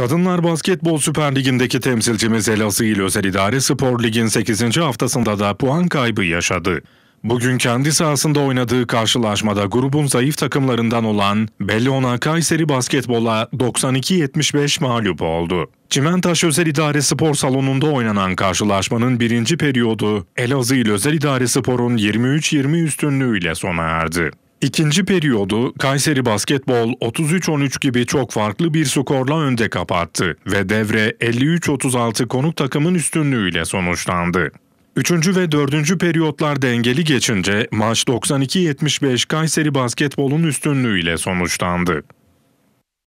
Kadınlar Basketbol Süper Ligi'ndeki temsilcimiz Elazığ Özel İdare Spor Lig'in 8. haftasında da puan kaybı yaşadı. Bugün kendi sahasında oynadığı karşılaşmada grubun zayıf takımlarından olan Bellona Kayseri Basketbol'a 92-75 mağlup oldu. Çimentaş Özel İdare Spor Salonu'nda oynanan karşılaşmanın birinci periyodu Elazığ İl Özel İdare Spor'un 23-20 üstünlüğüyle sona erdi. İkinci periyodu Kayseri Basketbol 33-13 gibi çok farklı bir skorla önde kapattı ve devre 53-36 konuk takımın üstünlüğüyle sonuçlandı. Üçüncü ve dördüncü periyotlar dengeli geçince maç 92-75 Kayseri Basketbol'un üstünlüğüyle sonuçlandı.